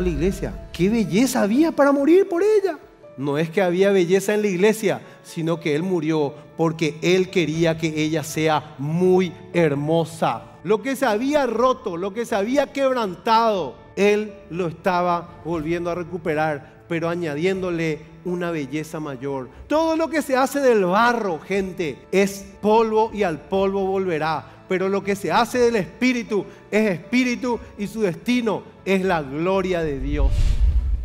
la iglesia. ¿Qué belleza había para morir por ella? No es que había belleza en la iglesia, sino que Él murió porque Él quería que ella sea muy hermosa. Lo que se había roto, lo que se había quebrantado, Él lo estaba volviendo a recuperar, pero añadiéndole una belleza mayor. Todo lo que se hace del barro, gente, es polvo y al polvo volverá. Pero lo que se hace del espíritu es espíritu y su destino es la gloria de Dios.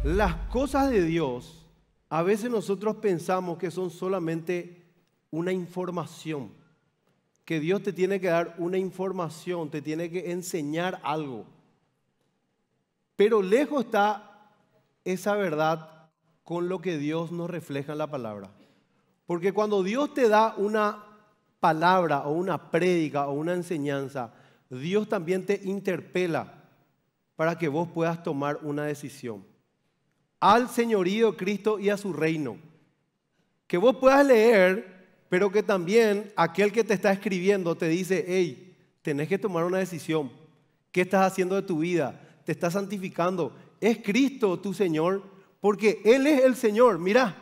Las cosas de Dios, a veces nosotros pensamos que son solamente una información, que Dios te tiene que dar una información, te tiene que enseñar algo. Pero lejos está esa verdad con lo que Dios nos refleja en la palabra. Porque cuando Dios te da una palabra o una prédica o una enseñanza, Dios también te interpela para que vos puedas tomar una decisión. Al señorío Cristo y a su reino. Que vos puedas leer, pero que también aquel que te está escribiendo te dice, hey, tenés que tomar una decisión. ¿Qué estás haciendo de tu vida? ¿Te estás santificando? ¿Es Cristo tu Señor? Porque Él es el Señor, mira,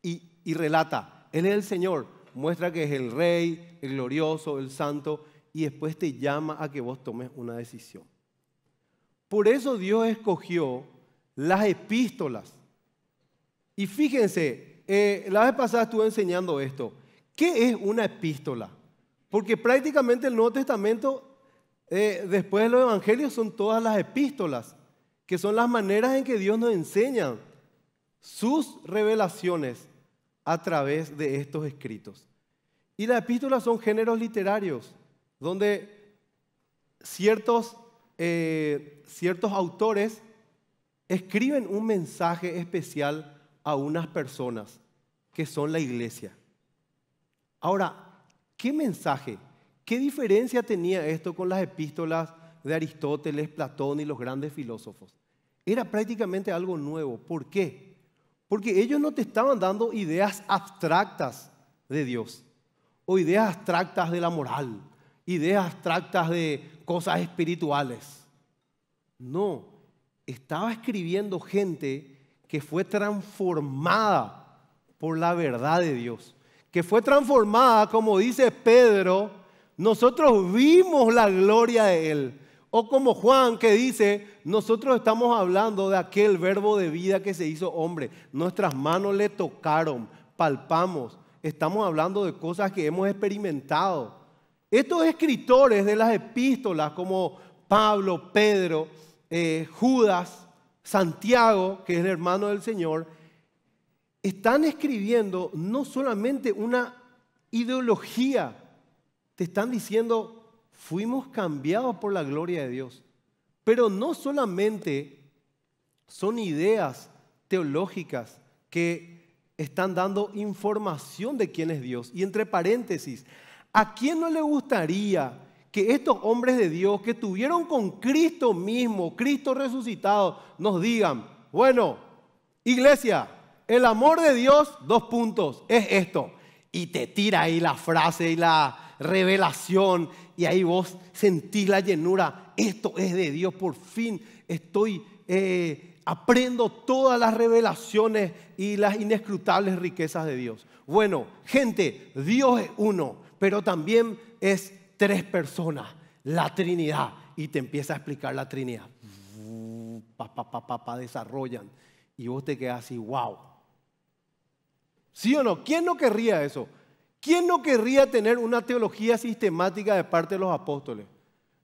y, relata, Él es el Señor, muestra que es el Rey, el glorioso, el santo, y después te llama a que vos tomes una decisión. Por eso Dios escogió las epístolas. Y fíjense, eh, la vez pasada estuve enseñando esto. ¿Qué es una epístola? Porque prácticamente el Nuevo Testamento, eh, después de los Evangelios, son todas las epístolas, que son las maneras en que Dios nos enseña sus revelaciones a través de estos escritos. Y las epístolas son géneros literarios, donde ciertos, eh, ciertos autores escriben un mensaje especial a unas personas que son la iglesia. Ahora, ¿qué mensaje? ¿Qué diferencia tenía esto con las epístolas de Aristóteles, Platón y los grandes filósofos? Era prácticamente algo nuevo. ¿Por qué? Porque ellos no te estaban dando ideas abstractas de Dios, o ideas abstractas de la moral, ideas abstractas de cosas espirituales. No, estaba escribiendo gente que fue transformada por la verdad de Dios, que fue transformada, como dice Pedro, nosotros vimos la gloria de Él, o como Juan que dice, nosotros estamos hablando de aquel verbo de vida que se hizo hombre. Nuestras manos le tocaron, palpamos. Estamos hablando de cosas que hemos experimentado. Estos escritores de las epístolas como Pablo, Pedro, eh, Judas, Santiago, que es el hermano del Señor, están escribiendo no solamente una ideología, te están diciendo fuimos cambiados por la gloria de Dios. Pero no solamente son ideas teológicas que están dando información de quién es Dios. Y entre paréntesis, ¿a quién no le gustaría que estos hombres de Dios que tuvieron con Cristo mismo, Cristo resucitado, nos digan, bueno, iglesia, el amor de Dios, dos puntos, es esto. Y te tira ahí la frase y la, revelación y ahí vos sentís la llenura. Esto es de Dios, por fin estoy, eh, aprendo todas las revelaciones y las inescrutables riquezas de Dios. Bueno, gente, Dios es uno, pero también es tres personas, la Trinidad. Y te empieza a explicar la Trinidad. Papá, desarrollan. Y vos te quedas así, wow. ¿Sí o no? ¿Quién no querría eso? ¿Quién no querría tener una teología sistemática de parte de los apóstoles?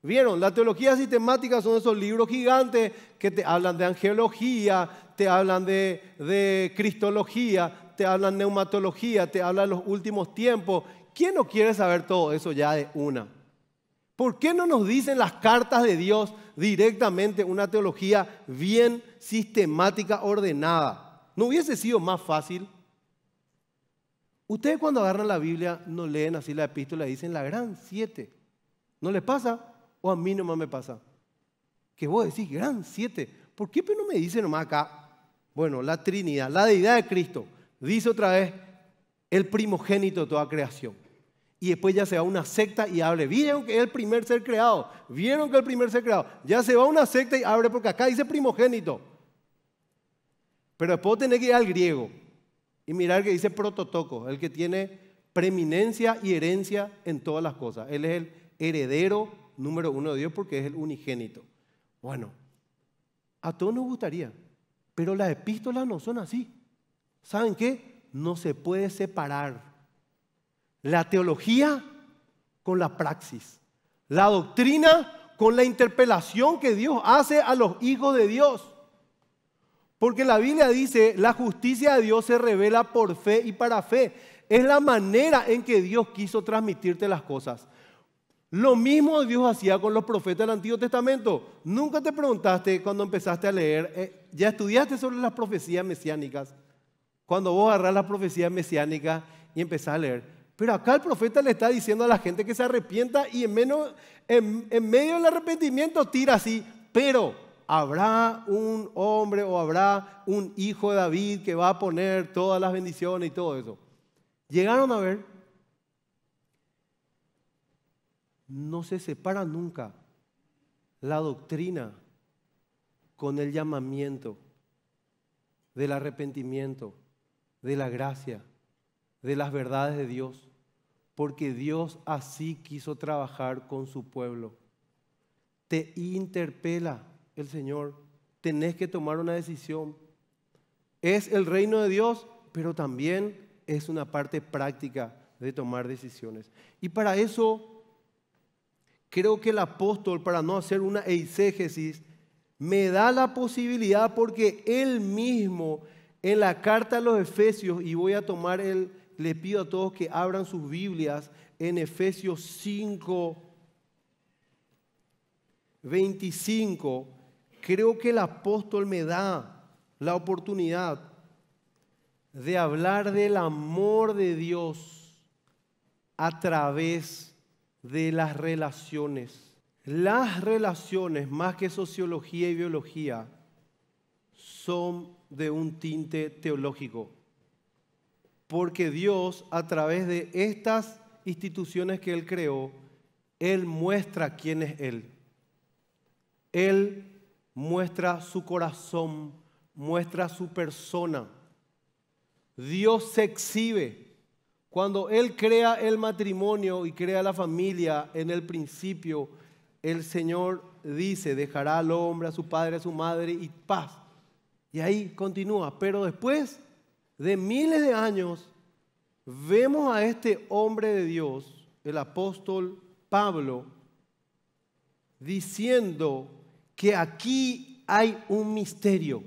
¿Vieron? La teología sistemática son esos libros gigantes que te hablan de angelología, te hablan de, de cristología, te hablan de neumatología, te hablan de los últimos tiempos. ¿Quién no quiere saber todo eso ya de una? ¿Por qué no nos dicen las cartas de Dios directamente una teología bien sistemática, ordenada? ¿No hubiese sido más fácil? Ustedes cuando agarran la Biblia no leen así la epístola dicen la gran siete. ¿No les pasa? O a mí nomás me pasa. Que vos decís, gran siete. ¿Por qué no me dice nomás acá? Bueno, la Trinidad, la deidad de Cristo. Dice otra vez, el primogénito de toda creación. Y después ya se va a una secta y abre. Vieron que es el primer ser creado. Vieron que es el primer ser creado. Ya se va a una secta y abre porque acá dice primogénito. Pero después tenés que ir al griego. Y mirar que dice prototoco, el que tiene preeminencia y herencia en todas las cosas. Él es el heredero número uno de Dios porque es el unigénito. Bueno, a todos nos gustaría, pero las epístolas no son así. ¿Saben qué? No se puede separar la teología con la praxis, la doctrina con la interpelación que Dios hace a los hijos de Dios. Porque la Biblia dice, la justicia de Dios se revela por fe y para fe. Es la manera en que Dios quiso transmitirte las cosas. Lo mismo Dios hacía con los profetas del Antiguo Testamento. Nunca te preguntaste cuando empezaste a leer, eh, ya estudiaste sobre las profecías mesiánicas. Cuando vos agarras las profecías mesiánicas y empezás a leer. Pero acá el profeta le está diciendo a la gente que se arrepienta y en, menos, en medio del arrepentimiento tira así, pero habrá un hombre o habrá un hijo de David que va a poner todas las bendiciones y todo eso. Llegaron a ver, no se separa nunca la doctrina con el llamamiento del arrepentimiento, de la gracia, de las verdades de Dios, porque Dios así quiso trabajar con su pueblo. Te interpela el Señor. Tenés que tomar una decisión. Es el reino de Dios, pero también es una parte práctica de tomar decisiones. Y para eso, creo que el apóstol, para no hacer una eisegesis, me da la posibilidad porque él mismo en la carta a los Efesios, y voy a tomar el, le pido a todos que abran sus Biblias en Efesios 5, 25, creo que el apóstol me da la oportunidad de hablar del amor de Dios a través de las relaciones. Las relaciones, más que sociología y biología, son de un tinte teológico. Porque Dios, a través de estas instituciones que Él creó, Él muestra quién es Él. Él muestra su corazón, muestra su persona. Dios se exhibe. Cuando Él crea el matrimonio y crea la familia en el principio, el Señor dice, dejará al hombre, a su padre, a su madre y paz. Y ahí continúa. Pero después de miles de años, vemos a este hombre de Dios, el apóstol Pablo, diciendo que aquí hay un misterio,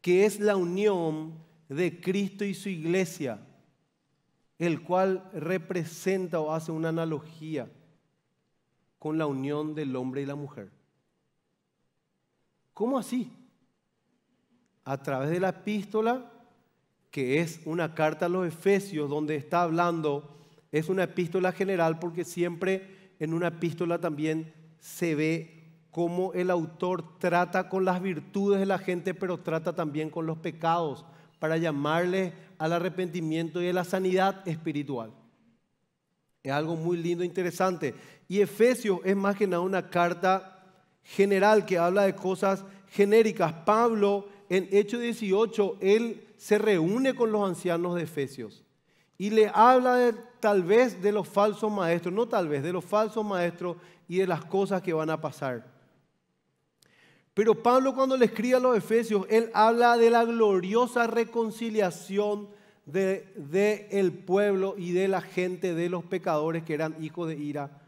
que es la unión de Cristo y su iglesia, el cual representa o hace una analogía con la unión del hombre y la mujer. ¿Cómo así? A través de la epístola, que es una carta a los Efesios, donde está hablando, es una epístola general, porque siempre en una epístola también se ve cómo el autor trata con las virtudes de la gente, pero trata también con los pecados, para llamarle al arrepentimiento y a la sanidad espiritual. Es algo muy lindo, e interesante. Y Efesios es más que nada una carta general que habla de cosas genéricas. Pablo, en Hechos 18, él se reúne con los ancianos de Efesios y le habla tal vez de los falsos maestros, no tal vez, de los falsos maestros y de las cosas que van a pasar. Pero Pablo cuando le escribe a los Efesios, él habla de la gloriosa reconciliación del de, el pueblo y de la gente, de los pecadores que eran hijos de ira,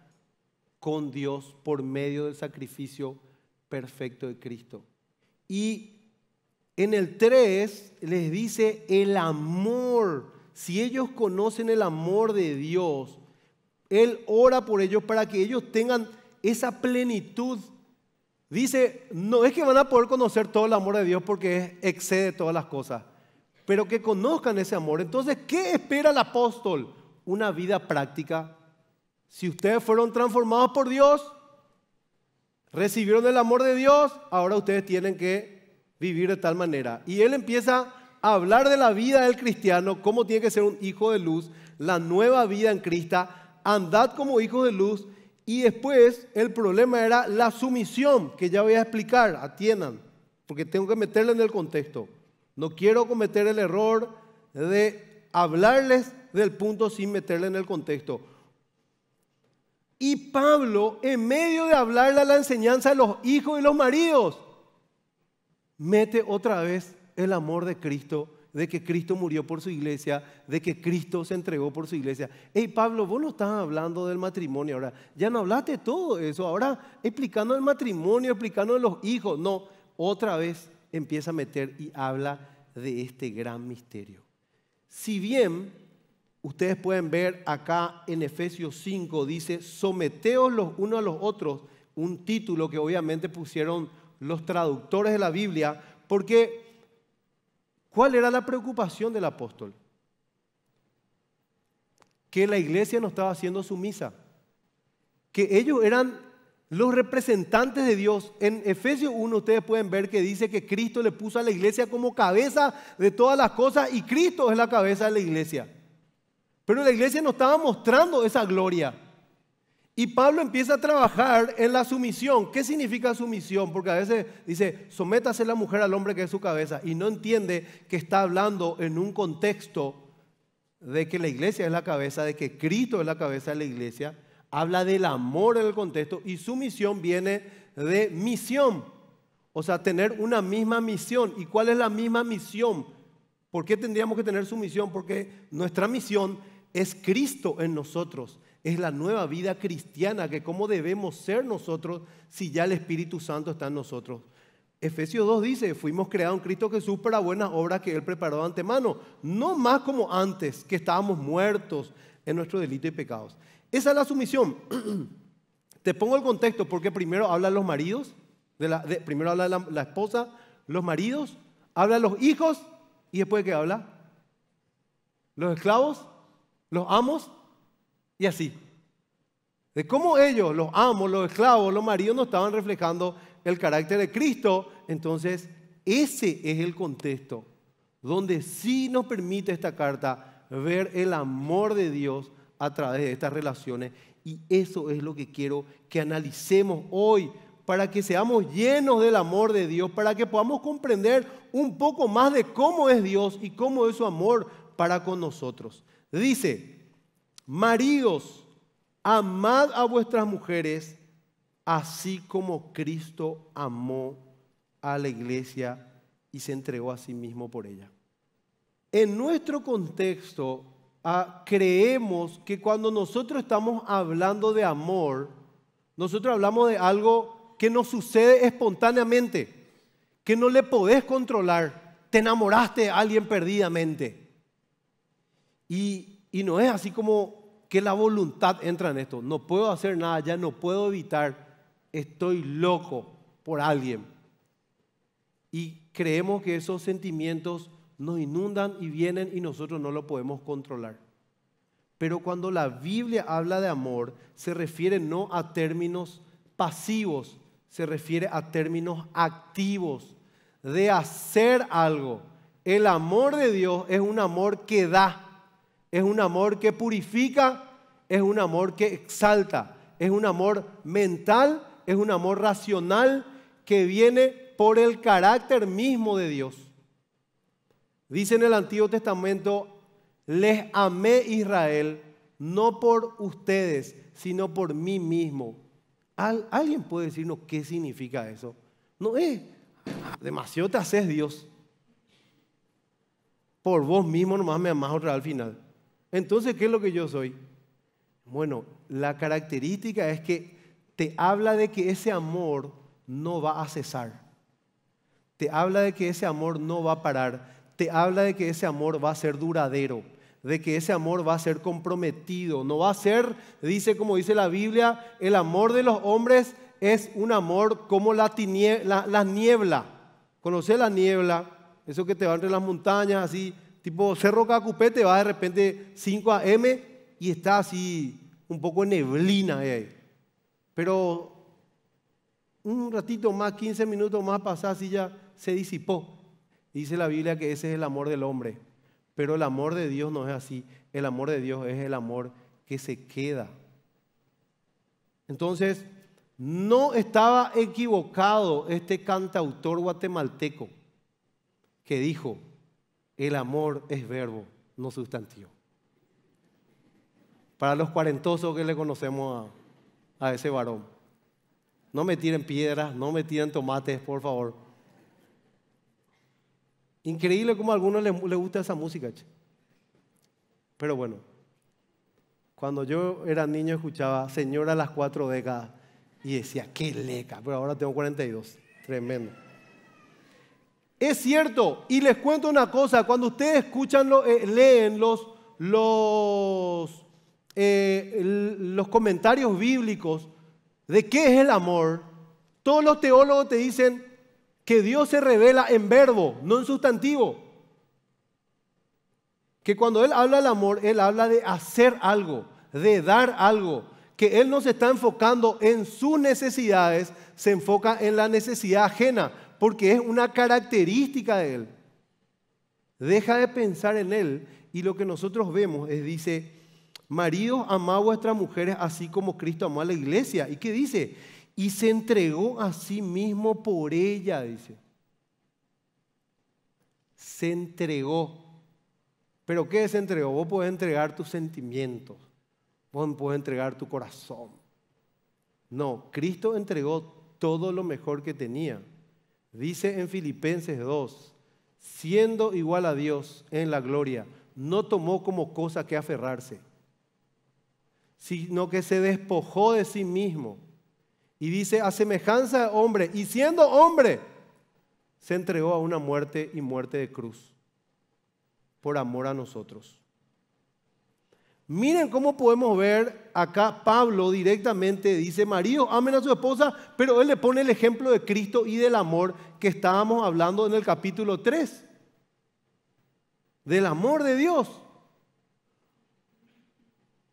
con Dios por medio del sacrificio perfecto de Cristo. Y en el 3 les dice el amor. Si ellos conocen el amor de Dios, Él ora por ellos para que ellos tengan esa plenitud Dice, no es que van a poder conocer todo el amor de Dios porque excede todas las cosas, pero que conozcan ese amor. Entonces, ¿qué espera el apóstol? Una vida práctica. Si ustedes fueron transformados por Dios, recibieron el amor de Dios, ahora ustedes tienen que vivir de tal manera. Y él empieza a hablar de la vida del cristiano, cómo tiene que ser un hijo de luz, la nueva vida en Cristo, andad como hijo de luz y después el problema era la sumisión, que ya voy a explicar, atiendan, porque tengo que meterla en el contexto. No quiero cometer el error de hablarles del punto sin meterla en el contexto. Y Pablo, en medio de hablarle a la enseñanza de los hijos y los maridos, mete otra vez el amor de Cristo de que Cristo murió por su iglesia, de que Cristo se entregó por su iglesia. Hey Pablo, vos no estás hablando del matrimonio ahora, ya no hablaste todo eso, ahora explicando el matrimonio, explicando los hijos, no, otra vez empieza a meter y habla de este gran misterio. Si bien ustedes pueden ver acá en Efesios 5 dice, someteos los unos a los otros, un título que obviamente pusieron los traductores de la Biblia, porque ¿Cuál era la preocupación del apóstol? Que la iglesia no estaba haciendo sumisa. Que ellos eran los representantes de Dios. En Efesios 1 ustedes pueden ver que dice que Cristo le puso a la iglesia como cabeza de todas las cosas y Cristo es la cabeza de la iglesia. Pero la iglesia no estaba mostrando esa gloria. Y Pablo empieza a trabajar en la sumisión. ¿Qué significa sumisión? Porque a veces dice, sométase la mujer al hombre que es su cabeza. Y no entiende que está hablando en un contexto de que la iglesia es la cabeza, de que Cristo es la cabeza de la iglesia. Habla del amor en el contexto y sumisión viene de misión. O sea, tener una misma misión. ¿Y cuál es la misma misión? ¿Por qué tendríamos que tener sumisión? Porque nuestra misión es Cristo en nosotros es la nueva vida cristiana, que cómo debemos ser nosotros si ya el Espíritu Santo está en nosotros. Efesios 2 dice, fuimos creados en Cristo Jesús para buenas obras que Él preparó de antemano, no más como antes, que estábamos muertos en nuestro delito y pecados. Esa es la sumisión. Te pongo el contexto porque primero hablan los maridos, de la, primero habla la, esposa, los maridos, hablan los hijos y después qué habla? Los esclavos, los amos y así. De cómo ellos, los amos, los esclavos, los maridos, no estaban reflejando el carácter de Cristo. Entonces, ese es el contexto donde sí nos permite esta carta ver el amor de Dios a través de estas relaciones. Y eso es lo que quiero que analicemos hoy para que seamos llenos del amor de Dios, para que podamos comprender un poco más de cómo es Dios y cómo es su amor para con nosotros. Dice, Maridos, amad a vuestras mujeres, así como Cristo amó a la iglesia y se entregó a sí mismo por ella. En nuestro contexto, ah, creemos que cuando nosotros estamos hablando de amor, nosotros hablamos de algo que nos sucede espontáneamente, que no le podés controlar. Te enamoraste de alguien perdidamente. Y, y no es así como que la voluntad entra en esto. No puedo hacer nada, ya no puedo evitar. Estoy loco por alguien. Y creemos que esos sentimientos nos inundan y vienen y nosotros no lo podemos controlar. Pero cuando la Biblia habla de amor, se refiere no a términos pasivos, se refiere a términos activos, de hacer algo. El amor de Dios es un amor que da, es un amor que purifica, es un amor que exalta, es un amor mental, es un amor racional que viene por el carácter mismo de Dios. Dice en el Antiguo Testamento, les amé Israel, no por ustedes, sino por mí mismo. ¿Alguien puede decirnos qué significa eso? No es, demasiado te haces Dios. Por vos mismo nomás me amás otra al final. Entonces, ¿qué es lo que yo soy? Bueno, la característica es que te habla de que ese amor no va a cesar. Te habla de que ese amor no va a parar. Te habla de que ese amor va a ser duradero, de que ese amor va a ser comprometido. No va a ser, dice como dice la Biblia, el amor de los hombres es un amor como la, niebla. ¿Conoce la niebla? Eso que te va entre las montañas, así, tipo Cerro Cacupete te va de repente 5 a.m. y está así un poco en neblina ahí. Pero un ratito más, 15 minutos más pasás y ya se disipó. Dice la Biblia que ese es el amor del hombre. Pero el amor de Dios no es así. El amor de Dios es el amor que se queda. Entonces, no estaba equivocado este cantautor guatemalteco que dijo, el amor es verbo, no sustantivo. Para los cuarentosos que le conocemos a, ese varón. No me tiren piedras, no me tiren tomates, por favor. Increíble como a algunos les, gusta esa música. Pero bueno, cuando yo era niño escuchaba Señora las cuatro décadas y decía, qué leca, pero ahora tengo 42, tremendo. Es cierto, y les cuento una cosa, cuando ustedes escuchan, eh, leen los, eh, los comentarios bíblicos de qué es el amor, todos los teólogos te dicen que Dios se revela en verbo, no en sustantivo. Que cuando Él habla del amor, Él habla de hacer algo, de dar algo, que Él no se está enfocando en sus necesidades, se enfoca en la necesidad ajena porque es una característica de Él. Deja de pensar en Él y lo que nosotros vemos es, dice, maridos, amá a vuestras mujeres así como Cristo amó a la iglesia. ¿Y qué dice? Y se entregó a sí mismo por ella, dice. Se entregó. ¿Pero qué se entregó? Vos podés entregar tus sentimientos, vos podés entregar tu corazón. No, Cristo entregó todo lo mejor que tenía. Dice en Filipenses 2, siendo igual a Dios en la gloria, no tomó como cosa que aferrarse, sino que se despojó de sí mismo. Y dice, a semejanza de hombre, y siendo hombre, se entregó a una muerte y muerte de cruz, por amor a nosotros. Miren cómo podemos ver acá Pablo directamente dice, marido, amen a su esposa, pero él le pone el ejemplo de Cristo y del amor que estábamos hablando en el capítulo 3, del amor de Dios.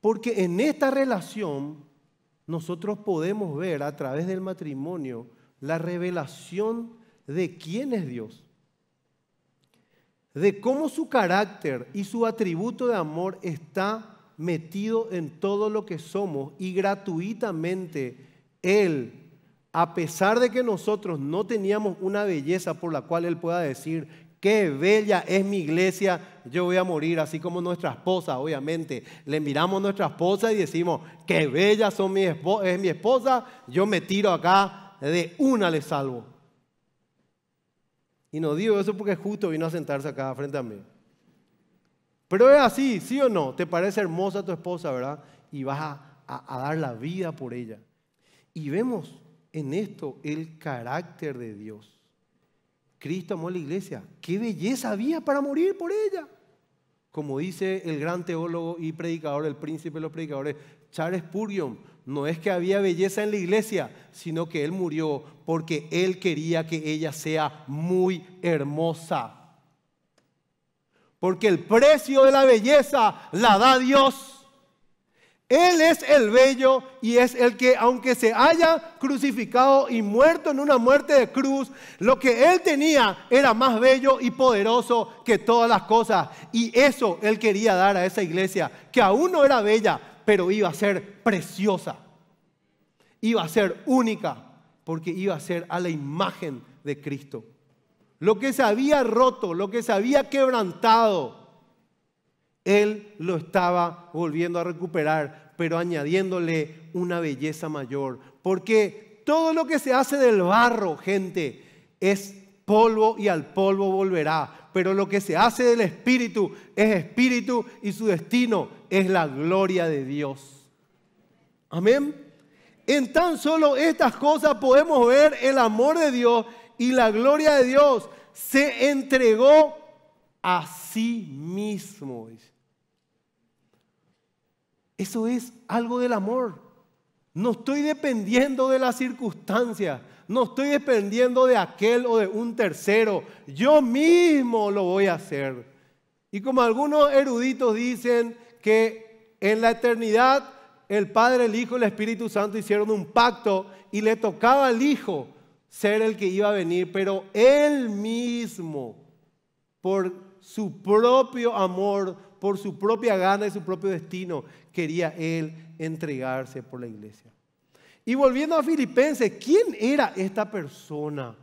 Porque en esta relación nosotros podemos ver a través del matrimonio la revelación de quién es Dios de cómo su carácter y su atributo de amor está metido en todo lo que somos y gratuitamente Él, a pesar de que nosotros no teníamos una belleza por la cual Él pueda decir, qué bella es mi iglesia, yo voy a morir, así como nuestra esposa, obviamente. Le miramos a nuestra esposa y decimos, qué bella es mi esposa, yo me tiro acá, de una le salvo. Y no digo eso porque justo vino a sentarse acá frente a mí. Pero es así, sí o no, te parece hermosa tu esposa, ¿verdad? Y vas a, dar la vida por ella. Y vemos en esto el carácter de Dios. Cristo amó a la iglesia. ¡Qué belleza había para morir por ella! Como dice el gran teólogo y predicador, el príncipe de los predicadores, Charles Purion, no es que había belleza en la iglesia, sino que él murió porque él quería que ella sea muy hermosa. Porque el precio de la belleza la da Dios. Él es el bello y es el que, aunque se haya crucificado y muerto en una muerte de cruz, lo que él tenía era más bello y poderoso que todas las cosas. Y eso él quería dar a esa iglesia, que aún no era bella, pero iba a ser preciosa. Iba a ser única, porque iba a ser a la imagen de Cristo lo que se había roto, lo que se había quebrantado, Él lo estaba volviendo a recuperar, pero añadiéndole una belleza mayor. Porque todo lo que se hace del barro, gente, es polvo y al polvo volverá. Pero lo que se hace del Espíritu es Espíritu y su destino es la gloria de Dios. Amén. En tan solo estas cosas podemos ver el amor de Dios y la gloria de Dios se entregó a sí mismo. Eso es algo del amor. No estoy dependiendo de las circunstancias, no estoy dependiendo de aquel o de un tercero. Yo mismo lo voy a hacer. Y como algunos eruditos dicen que en la eternidad el Padre, el Hijo y el Espíritu Santo hicieron un pacto y le tocaba al Hijo ser el que iba a venir, pero Él mismo, por su propio amor, por su propia gana y su propio destino, quería Él entregarse por la iglesia. Y volviendo a Filipenses, ¿quién era esta persona?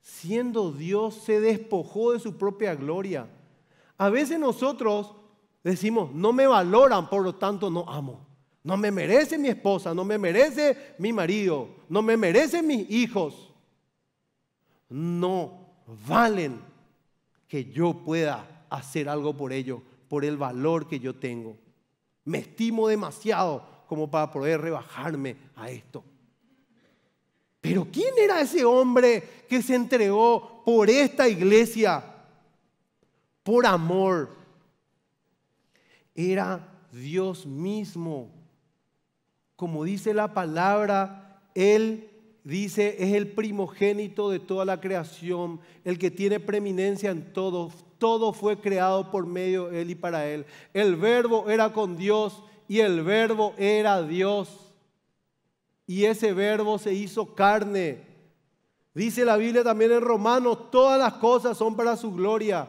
Siendo Dios, se despojó de su propia gloria. A veces nosotros decimos, no me valoran, por lo tanto no amo. No me merece mi esposa, no me merece mi marido, no me merecen mis hijos. No valen que yo pueda hacer algo por ellos, por el valor que yo tengo. Me estimo demasiado como para poder rebajarme a esto. Pero ¿quién era ese hombre que se entregó por esta iglesia? Por amor. Era Dios mismo como dice la palabra, Él dice es el primogénito de toda la creación, el que tiene preeminencia en todo. Todo fue creado por medio de Él y para Él. El verbo era con Dios y el verbo era Dios. Y ese verbo se hizo carne. Dice la Biblia también en Romanos, todas las cosas son para su gloria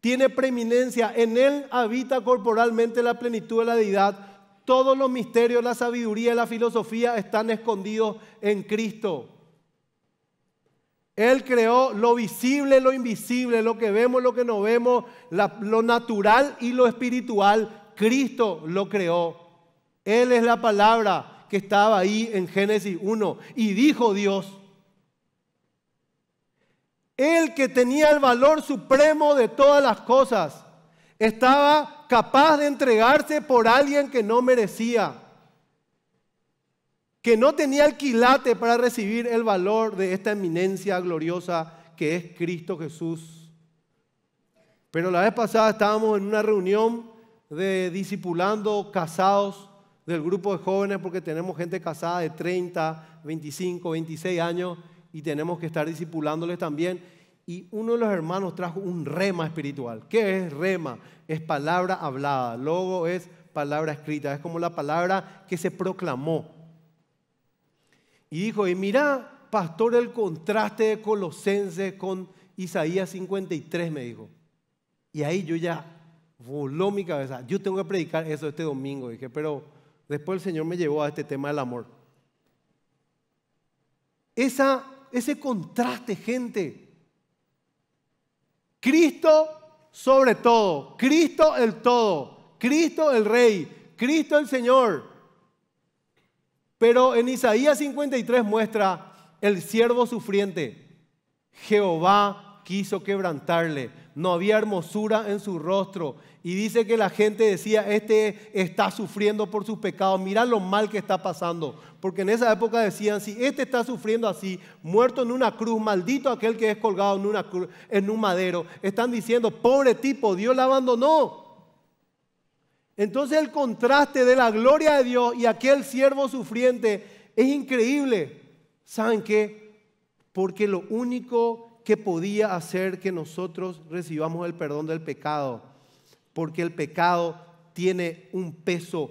tiene preeminencia, en Él habita corporalmente la plenitud de la deidad, todos los misterios, la sabiduría y la filosofía están escondidos en Cristo. Él creó lo visible, lo invisible, lo que vemos, lo que no vemos, lo natural y lo espiritual. Cristo lo creó. Él es la palabra que estaba ahí en Génesis 1. Y dijo Dios, Él que tenía el valor supremo de todas las cosas, estaba capaz de entregarse por alguien que no merecía, que no tenía alquilate para recibir el valor de esta eminencia gloriosa que es Cristo Jesús. Pero la vez pasada estábamos en una reunión de discipulando casados del grupo de jóvenes porque tenemos gente casada de 30, 25, 26 años y tenemos que estar discipulándoles también y uno de los hermanos trajo un rema espiritual. ¿Qué es rema? Es palabra hablada, Luego es palabra escrita, es como la palabra que se proclamó. Y dijo, y mira, pastor, el contraste de Colosenses con Isaías 53, me dijo. Y ahí yo ya voló mi cabeza. Yo tengo que predicar eso este domingo, dije, pero después el Señor me llevó a este tema del amor. Esa, ese contraste, gente, Cristo sobre todo, Cristo el todo, Cristo el Rey, Cristo el Señor. Pero en Isaías 53 muestra el siervo sufriente. Jehová quiso quebrantarle, no había hermosura en su rostro y dice que la gente decía, este está sufriendo por sus pecados, mira lo mal que está pasando. Porque en esa época decían, si este está sufriendo así, muerto en una cruz, maldito aquel que es colgado en, una cruz, en un madero, están diciendo, pobre tipo, Dios la abandonó. Entonces el contraste de la gloria de Dios y aquel siervo sufriente es increíble. ¿Saben qué? Porque lo único que podía hacer que nosotros recibamos el perdón del pecado porque el pecado tiene un peso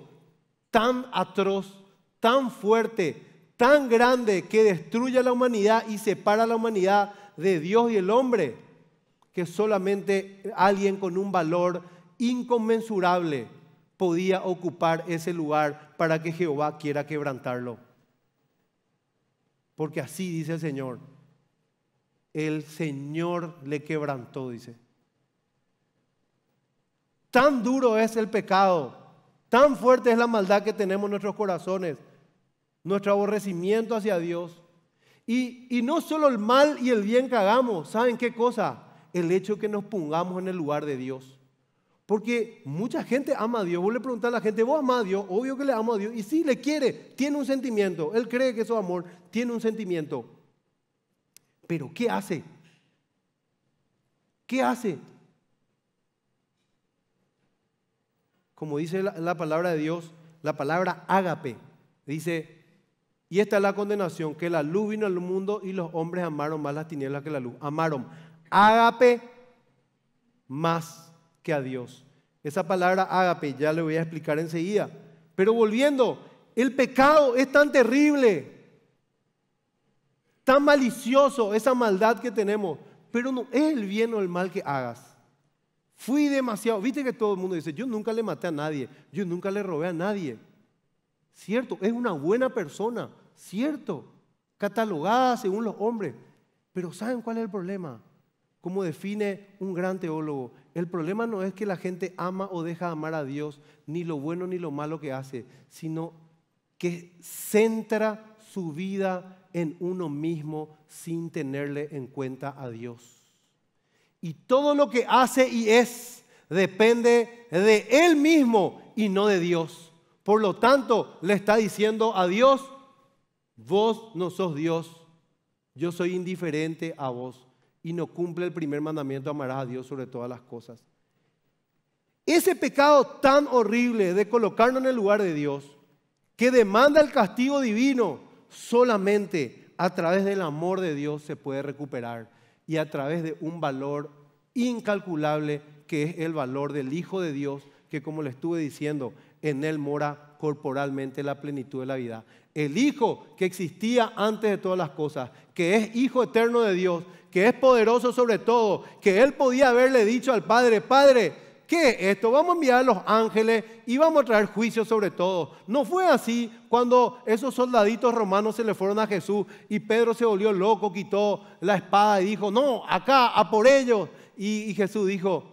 tan atroz, tan fuerte, tan grande que destruye a la humanidad y separa a la humanidad de Dios y el hombre, que solamente alguien con un valor inconmensurable podía ocupar ese lugar para que Jehová quiera quebrantarlo. Porque así dice el Señor. El Señor le quebrantó, dice. Tan duro es el pecado, tan fuerte es la maldad que tenemos en nuestros corazones, nuestro aborrecimiento hacia Dios. Y, no solo el mal y el bien que hagamos, ¿saben qué cosa? El hecho que nos pongamos en el lugar de Dios. Porque mucha gente ama a Dios. Vos le preguntás a la gente, ¿vos amas a Dios? Obvio que le amo a Dios. Y sí, le quiere, tiene un sentimiento. Él cree que eso amor, tiene un sentimiento. Pero ¿qué hace? ¿Qué hace? como dice la, palabra de Dios, la palabra ágape, dice, y esta es la condenación, que la luz vino al mundo y los hombres amaron más las tinieblas que la luz. Amaron ágape más que a Dios. Esa palabra ágape ya le voy a explicar enseguida. Pero volviendo, el pecado es tan terrible, tan malicioso, esa maldad que tenemos, pero no es el bien o el mal que hagas. Fui demasiado. Viste que todo el mundo dice, yo nunca le maté a nadie, yo nunca le robé a nadie. Cierto, es una buena persona, cierto, catalogada según los hombres. Pero ¿saben cuál es el problema? Como define un gran teólogo, el problema no es que la gente ama o deja amar a Dios, ni lo bueno ni lo malo que hace, sino que centra su vida en uno mismo sin tenerle en cuenta a Dios. Y todo lo que hace y es depende de él mismo y no de Dios. Por lo tanto, le está diciendo a Dios, vos no sos Dios, yo soy indiferente a vos y no cumple el primer mandamiento, amarás a Dios sobre todas las cosas. Ese pecado tan horrible de colocarnos en el lugar de Dios, que demanda el castigo divino, solamente a través del amor de Dios se puede recuperar y a través de un valor incalculable que es el valor del Hijo de Dios, que como le estuve diciendo, en él mora corporalmente la plenitud de la vida. El Hijo que existía antes de todas las cosas, que es Hijo eterno de Dios, que es poderoso sobre todo, que él podía haberle dicho al Padre, Padre, ¿qué es esto? Vamos a enviar a los ángeles y vamos a traer juicio sobre todo. No fue así cuando esos soldaditos romanos se le fueron a Jesús y Pedro se volvió loco, quitó la espada y dijo, no, acá, a por ellos. Y, y Jesús dijo,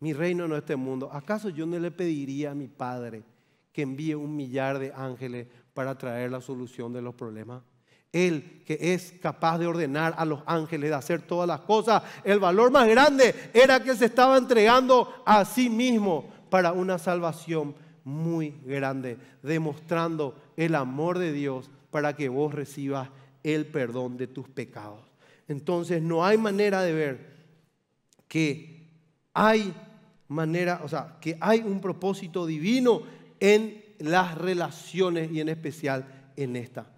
mi reino no es este mundo. ¿Acaso yo no le pediría a mi Padre que envíe un millar de ángeles para traer la solución de los problemas? Él que es capaz de ordenar a los ángeles, de hacer todas las cosas. El valor más grande era que se estaba entregando a sí mismo para una salvación muy grande, demostrando el amor de Dios para que vos recibas el perdón de tus pecados. Entonces no hay manera de ver que hay manera, o sea, que hay un propósito divino en las relaciones y en especial en esta.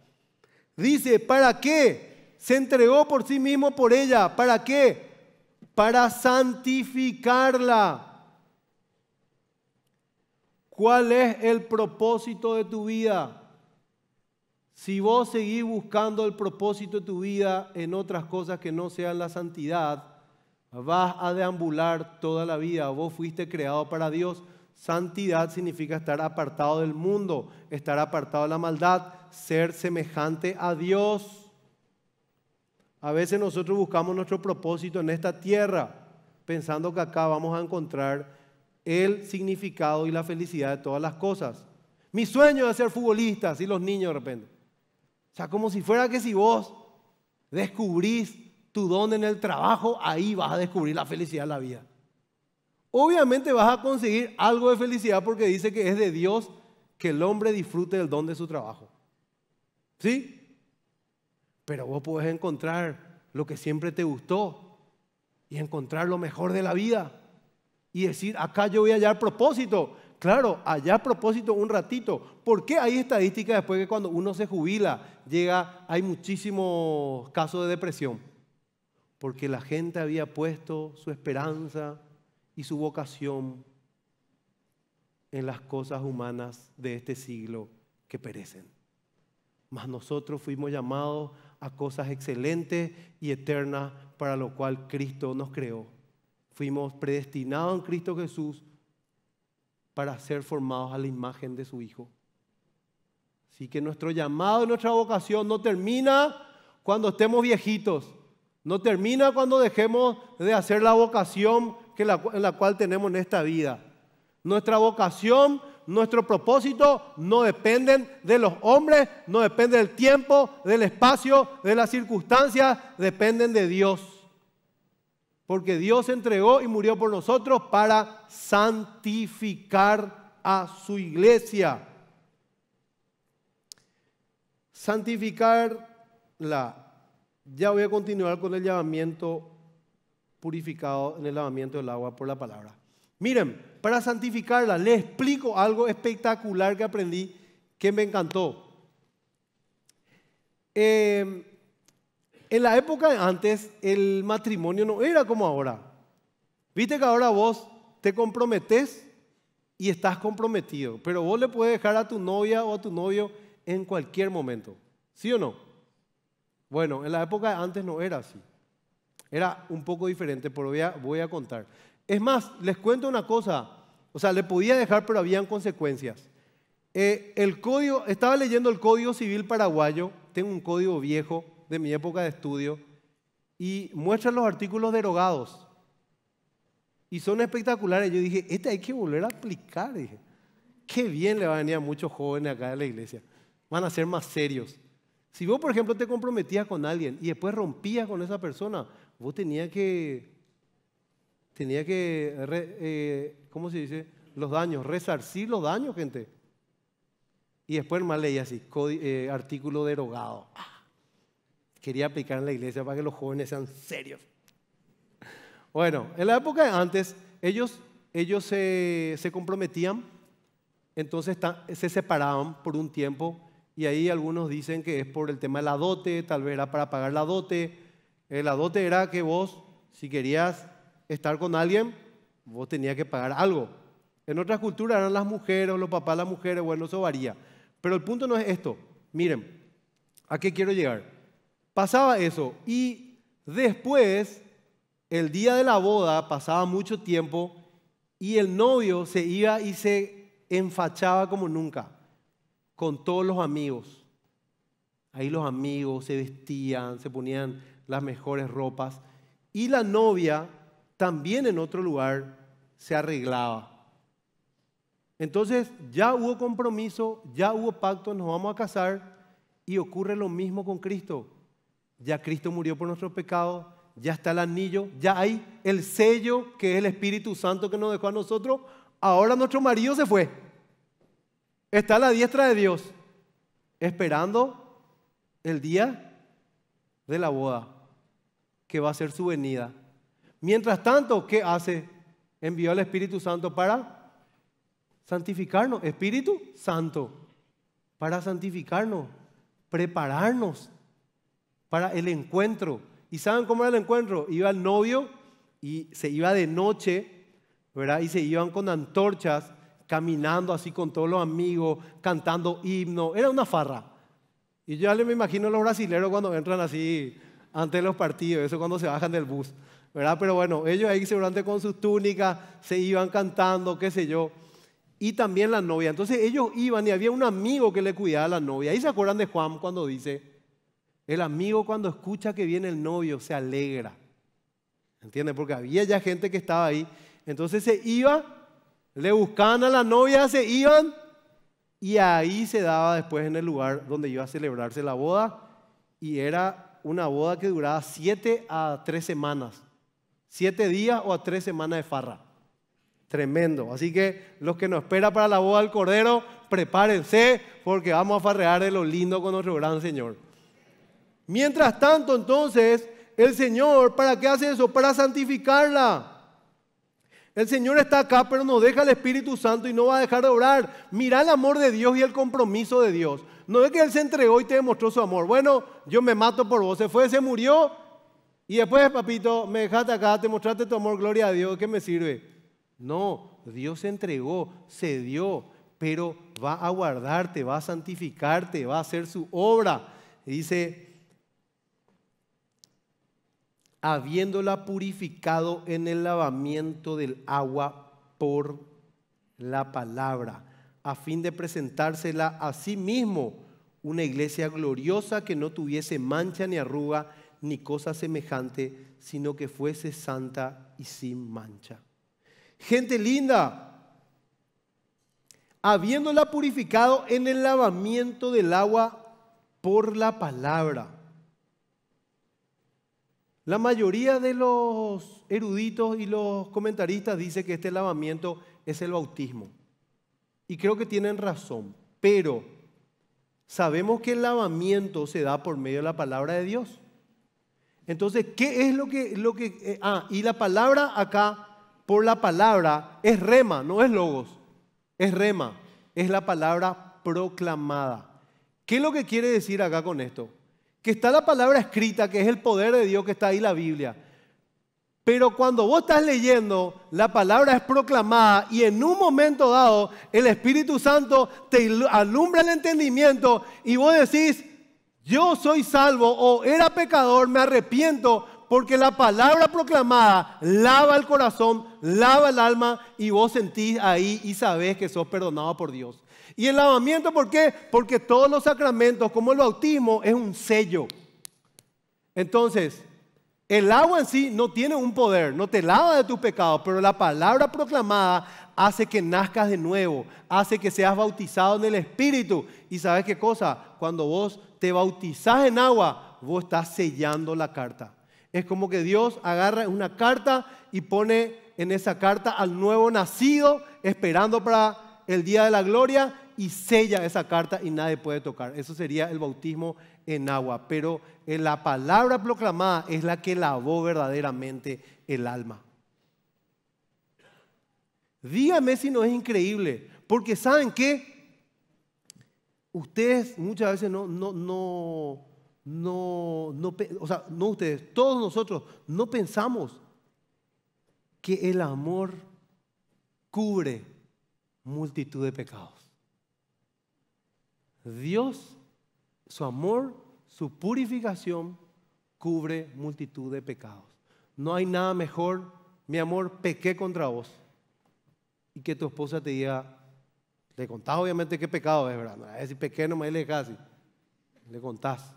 Dice, ¿para qué? Se entregó por sí mismo por ella. ¿Para qué? Para santificarla. ¿Cuál es el propósito de tu vida? Si vos seguís buscando el propósito de tu vida en otras cosas que no sean la santidad, vas a deambular toda la vida. Vos fuiste creado para Dios. Santidad significa estar apartado del mundo, estar apartado de la maldad, ser semejante a Dios. A veces nosotros buscamos nuestro propósito en esta tierra, pensando que acá vamos a encontrar el significado y la felicidad de todas las cosas. Mi sueño es ser futbolista, así los niños de repente. O sea, como si fuera que si vos descubrís tu don en el trabajo, ahí vas a descubrir la felicidad de la vida. Obviamente vas a conseguir algo de felicidad porque dice que es de Dios que el hombre disfrute del don de su trabajo. ¿Sí? Pero vos podés encontrar lo que siempre te gustó y encontrar lo mejor de la vida y decir, acá yo voy a hallar propósito. Claro, hallar propósito un ratito. ¿Por qué hay estadísticas después que cuando uno se jubila llega, hay muchísimos casos de depresión? Porque la gente había puesto su esperanza y su vocación en las cosas humanas de este siglo que perecen mas nosotros fuimos llamados a cosas excelentes y eternas para lo cual Cristo nos creó. Fuimos predestinados en Cristo Jesús para ser formados a la imagen de su Hijo. Así que nuestro llamado, nuestra vocación no termina cuando estemos viejitos, no termina cuando dejemos de hacer la vocación en la cual tenemos en esta vida. Nuestra vocación nuestro propósito no dependen de los hombres, no depende del tiempo, del espacio, de las circunstancias, dependen de Dios. Porque Dios entregó y murió por nosotros para santificar a su iglesia. Santificar la... Ya voy a continuar con el llamamiento purificado en el lavamiento del agua por la palabra. Miren, para santificarla, les explico algo espectacular que aprendí que me encantó. Em, en la época de antes, el matrimonio no era como ahora. Viste que ahora vos te comprometes y estás comprometido, pero vos le puedes dejar a tu novia o a tu novio en cualquier momento. ¿Sí o no? Bueno, en la época de antes no era así. Era un poco diferente, pero voy a contar. Es más, les cuento una cosa, o sea, le podía dejar, pero habían consecuencias. Eh, el código, estaba leyendo el Código Civil Paraguayo, tengo un código viejo de mi época de estudio, y muestra los artículos derogados. Y son espectaculares. Yo dije, este hay que volver a aplicar. Dije, qué bien le va a venir a muchos jóvenes acá de la iglesia. Van a ser más serios. Si vos, por ejemplo, te comprometías con alguien y después rompías con esa persona, vos tenías que tenía que, eh, ¿cómo se dice? Los daños, resarcir los daños, gente. Y después más ley así, eh, artículo derogado. quería aplicar en la iglesia para que los jóvenes sean serios. Bueno, en la época antes, ellos, ellos se, se comprometían, entonces se separaban por un tiempo y ahí algunos dicen que es por el tema de la dote, tal vez era para pagar la dote. La dote era que vos, si querías estar con alguien, vos tenías que pagar algo. En otras culturas eran las mujeres o los papás las mujeres, bueno, eso varía. Pero el punto no es esto. Miren, ¿a qué quiero llegar? Pasaba eso y después, el día de la boda, pasaba mucho tiempo y el novio se iba y se enfachaba como nunca con todos los amigos. Ahí los amigos se vestían, se ponían las mejores ropas y la novia también en otro lugar se arreglaba. Entonces ya hubo compromiso, ya hubo pacto, nos vamos a casar y ocurre lo mismo con Cristo. Ya Cristo murió por nuestro pecado, ya está el anillo, ya hay el sello que es el Espíritu Santo que nos dejó a nosotros. Ahora nuestro marido se fue. Está a la diestra de Dios, esperando el día de la boda, que va a ser su venida. Mientras tanto, ¿qué hace? Envió al Espíritu Santo para santificarnos. Espíritu Santo, para santificarnos, prepararnos para el encuentro. ¿Y saben cómo era el encuentro? Iba el novio y se iba de noche, ¿verdad? Y se iban con antorchas, caminando así con todos los amigos, cantando himno. Era una farra. Y yo ya me imagino a los brasileros cuando entran así ante los partidos, eso cuando se bajan del bus. Pero bueno, ellos ahí seguramente con sus túnicas se iban cantando, qué sé yo. Y también la novia. Entonces ellos iban y había un amigo que le cuidaba a la novia. Ahí se acuerdan de Juan cuando dice, el amigo cuando escucha que viene el novio se alegra. ¿Entiendes? Porque había ya gente que estaba ahí. Entonces se iba, le buscaban a la novia, se iban y ahí se daba después en el lugar donde iba a celebrarse la boda y era una boda que duraba siete a tres semanas. Siete días o a tres semanas de farra. Tremendo. Así que los que nos espera para la boda del Cordero, prepárense porque vamos a farrear de lo lindo con nuestro gran Señor. Mientras tanto, entonces, el Señor, ¿para qué hace eso? Para santificarla. El Señor está acá, pero nos deja el Espíritu Santo y no va a dejar de orar. Mira el amor de Dios y el compromiso de Dios. No es que Él se entregó y te demostró su amor. Bueno, yo me mato por vos. Se fue, se murió y después, papito, me dejaste acá, te mostraste tu amor, gloria a Dios, ¿qué me sirve? No, Dios se entregó, se dio, pero va a guardarte, va a santificarte, va a hacer su obra. Dice, habiéndola purificado en el lavamiento del agua por la palabra, a fin de presentársela a sí mismo, una iglesia gloriosa que no tuviese mancha ni arruga, ni cosa semejante, sino que fuese santa y sin mancha. Gente linda, habiéndola purificado en el lavamiento del agua por la palabra. La mayoría de los eruditos y los comentaristas dice que este lavamiento es el bautismo. Y creo que tienen razón, pero sabemos que el lavamiento se da por medio de la palabra de Dios. Entonces, ¿qué es lo que, lo que eh, ah, y la palabra acá, por la palabra, es rema, no es logos, es rema, es la palabra proclamada. ¿Qué es lo que quiere decir acá con esto? Que está la palabra escrita, que es el poder de Dios que está ahí la Biblia. Pero cuando vos estás leyendo, la palabra es proclamada y en un momento dado el Espíritu Santo te alumbra el entendimiento y vos decís, yo soy salvo o era pecador, me arrepiento, porque la palabra proclamada lava el corazón, lava el alma y vos sentís ahí y sabés que sos perdonado por Dios. ¿Y el lavamiento por qué? Porque todos los sacramentos, como el bautismo, es un sello. Entonces, el agua en sí no tiene un poder, no te lava de tu pecado, pero la palabra proclamada hace que nazcas de nuevo, hace que seas bautizado en el Espíritu. ¿Y sabes qué cosa? Cuando vos te bautizás en agua, vos estás sellando la carta. Es como que Dios agarra una carta y pone en esa carta al nuevo nacido, esperando para el día de la gloria, y sella esa carta y nadie puede tocar. Eso sería el bautismo en agua. Pero la palabra proclamada es la que lavó verdaderamente el alma. Dígame si no es increíble, porque ¿saben qué? Ustedes muchas veces no, no, no, no, no, o sea, no ustedes, todos nosotros no pensamos que el amor cubre multitud de pecados. Dios, su amor su purificación cubre multitud de pecados. No hay nada mejor, mi amor, pequé contra vos. Y que tu esposa te diga, le contás obviamente qué pecado es, ¿verdad? A es decir, pequé le casi. Le contás.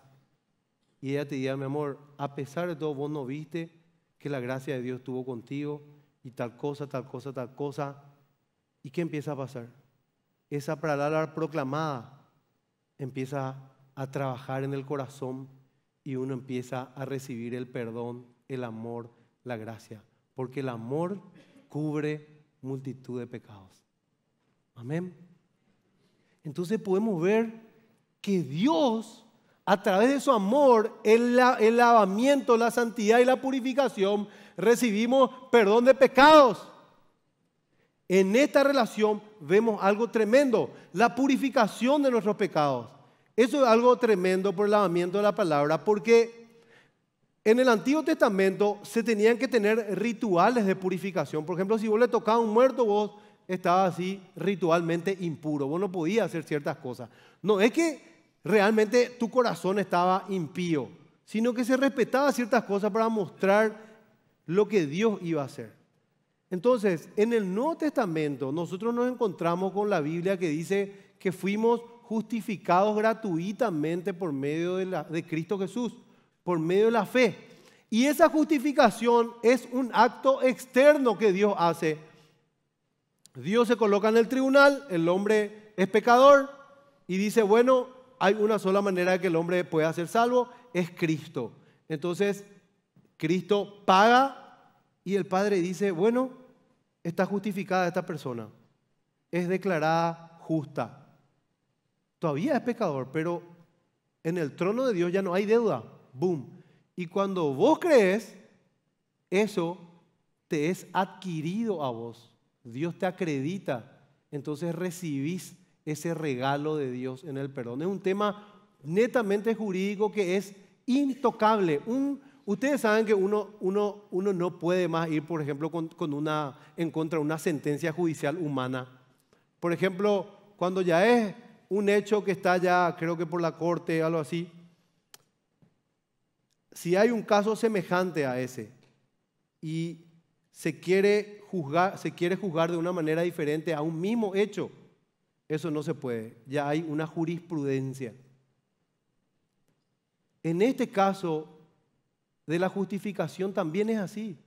Y ella te diga, mi amor, a pesar de todo, vos no viste que la gracia de Dios estuvo contigo y tal cosa, tal cosa, tal cosa. ¿Y qué empieza a pasar? Esa palabra proclamada empieza a trabajar en el corazón y uno empieza a recibir el perdón, el amor, la gracia. Porque el amor cubre multitud de pecados. Amén. Entonces podemos ver que Dios, a través de su amor, el, lavamiento, la santidad y la purificación, recibimos perdón de pecados. En esta relación vemos algo tremendo, la purificación de nuestros pecados. Eso es algo tremendo por el lavamiento de la palabra, porque en el Antiguo Testamento se tenían que tener rituales de purificación. Por ejemplo, si vos le tocabas a un muerto, vos estabas así ritualmente impuro, vos no podías hacer ciertas cosas. No, es que realmente tu corazón estaba impío, sino que se respetaba ciertas cosas para mostrar lo que Dios iba a hacer. Entonces, en el Nuevo Testamento nosotros nos encontramos con la Biblia que dice que fuimos justificados gratuitamente por medio de, Cristo Jesús, por medio de la fe. Y esa justificación es un acto externo que Dios hace. Dios se coloca en el tribunal, el hombre es pecador y dice, bueno, hay una sola manera de que el hombre pueda ser salvo, es Cristo. Entonces, Cristo paga y el Padre dice, bueno, está justificada esta persona, es declarada justa. Todavía es pecador, pero en el trono de Dios ya no hay deuda. Boom. Y cuando vos crees, eso te es adquirido a vos. Dios te acredita. Entonces recibís ese regalo de Dios en el perdón. Es un tema netamente jurídico que es intocable. Un, ustedes saben que uno, uno, uno, no puede más ir, por ejemplo, con, una, en contra de una sentencia judicial humana. Por ejemplo, cuando ya es un hecho que está ya, creo que por la corte, algo así, si hay un caso semejante a ese y se quiere juzgar, se quiere juzgar de una manera diferente a un mismo hecho, eso no se puede. Ya hay una jurisprudencia. En este caso de la justificación también es así.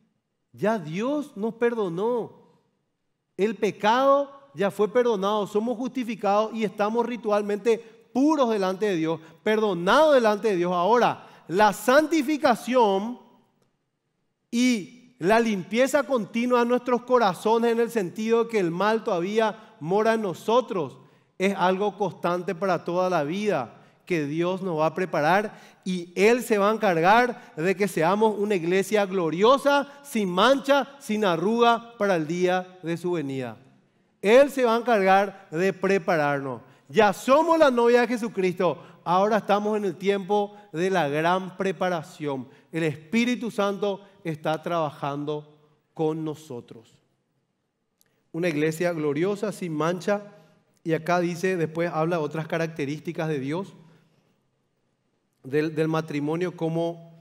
Ya Dios nos perdonó. El pecado ya fue perdonado, somos justificados y estamos ritualmente puros delante de Dios, perdonados delante de Dios. Ahora, la santificación y la limpieza continua de nuestros corazones en el sentido de que el mal todavía mora en nosotros es algo constante para toda la vida que Dios nos va a preparar y Él se va a encargar de que seamos una iglesia gloriosa, sin mancha, sin arruga para el día de su venida. Él se va a encargar de prepararnos. Ya somos la novia de Jesucristo. Ahora estamos en el tiempo de la gran preparación. El Espíritu Santo está trabajando con nosotros. Una iglesia gloriosa, sin mancha. Y acá dice, después habla de otras características de Dios, del, matrimonio, como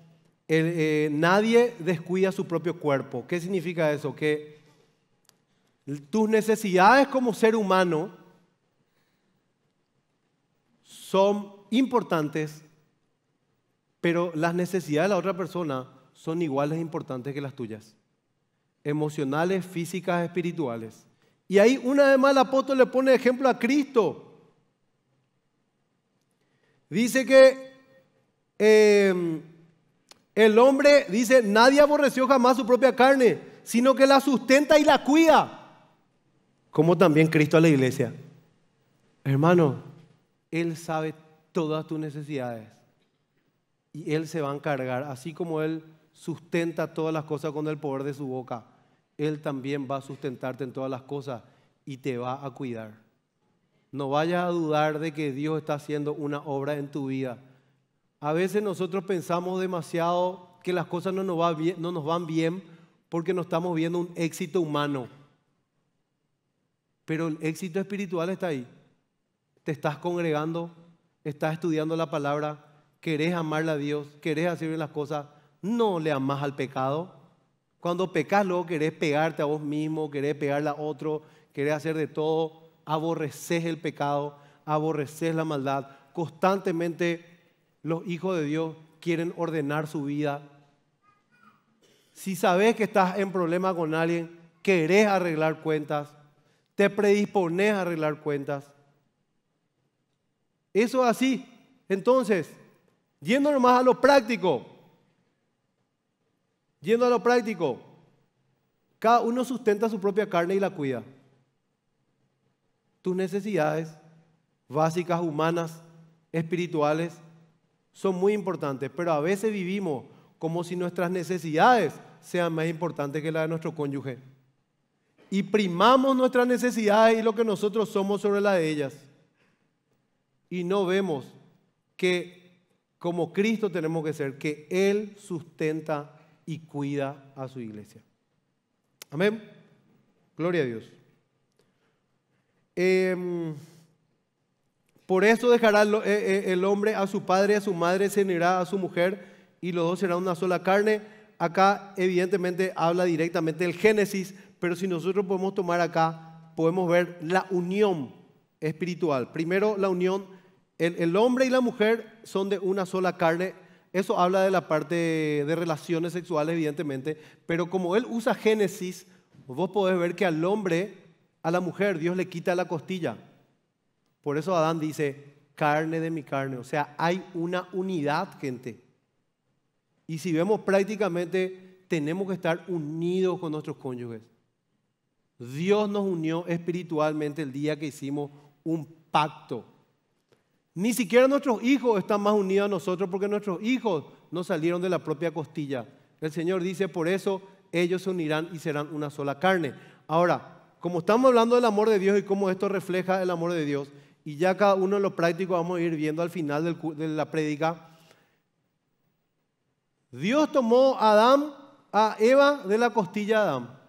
eh, nadie descuida su propio cuerpo. ¿Qué significa eso? Que tus necesidades como ser humano son importantes, pero las necesidades de la otra persona son iguales e importantes que las tuyas, emocionales, físicas, espirituales. Y ahí una vez más el apóstol le pone ejemplo a Cristo. Dice que em, el hombre, dice, nadie aborreció jamás su propia carne, sino que la sustenta y la cuida como también Cristo a la iglesia. Hermano, Él sabe todas tus necesidades y Él se va a encargar, así como Él sustenta todas las cosas con el poder de su boca, Él también va a sustentarte en todas las cosas y te va a cuidar. No vayas a dudar de que Dios está haciendo una obra en tu vida. A veces nosotros pensamos demasiado que las cosas no nos, no nos van bien porque no estamos viendo un éxito humano. Pero el éxito espiritual está ahí. Te estás congregando, estás estudiando la palabra, querés amarle a Dios, querés hacer las cosas, no le amas al pecado. Cuando pecas luego querés pegarte a vos mismo, querés pegarle a otro, querés hacer de todo, aborreces el pecado, aborreces la maldad. Constantemente los hijos de Dios quieren ordenar su vida. Si sabes que estás en problema con alguien, querés arreglar cuentas, te predispones a arreglar cuentas. Eso es así. Entonces, yendo nomás a lo práctico, yendo a lo práctico, cada uno sustenta su propia carne y la cuida. Tus necesidades básicas, humanas, espirituales, son muy importantes, pero a veces vivimos como si nuestras necesidades sean más importantes que las de nuestro cónyuge y primamos nuestras necesidades y lo que nosotros somos sobre la de ellas. Y no vemos que como Cristo tenemos que ser, que Él sustenta y cuida a su iglesia. Amén. Gloria a Dios. Em, por eso dejará eh, eh, el hombre a su padre a su madre, se unirá a su mujer y los dos serán una sola carne. Acá evidentemente habla directamente del Génesis, pero si nosotros podemos tomar acá, podemos ver la unión espiritual. Primero, la unión, el, hombre y la mujer son de una sola carne. Eso habla de la parte de relaciones sexuales, evidentemente, pero como él usa Génesis, vos podés ver que al hombre, a la mujer, Dios le quita la costilla. Por eso Adán dice, carne de mi carne. O sea, hay una unidad, gente. Y si vemos prácticamente, tenemos que estar unidos con nuestros cónyuges. Dios nos unió espiritualmente el día que hicimos un pacto. Ni siquiera nuestros hijos están más unidos a nosotros porque nuestros hijos no salieron de la propia costilla. El Señor dice, por eso ellos se unirán y serán una sola carne. Ahora, como estamos hablando del amor de Dios y cómo esto refleja el amor de Dios, y ya cada uno de los prácticos vamos a ir viendo al final de la prédica, Dios tomó a Adán, a Eva de la costilla de Adán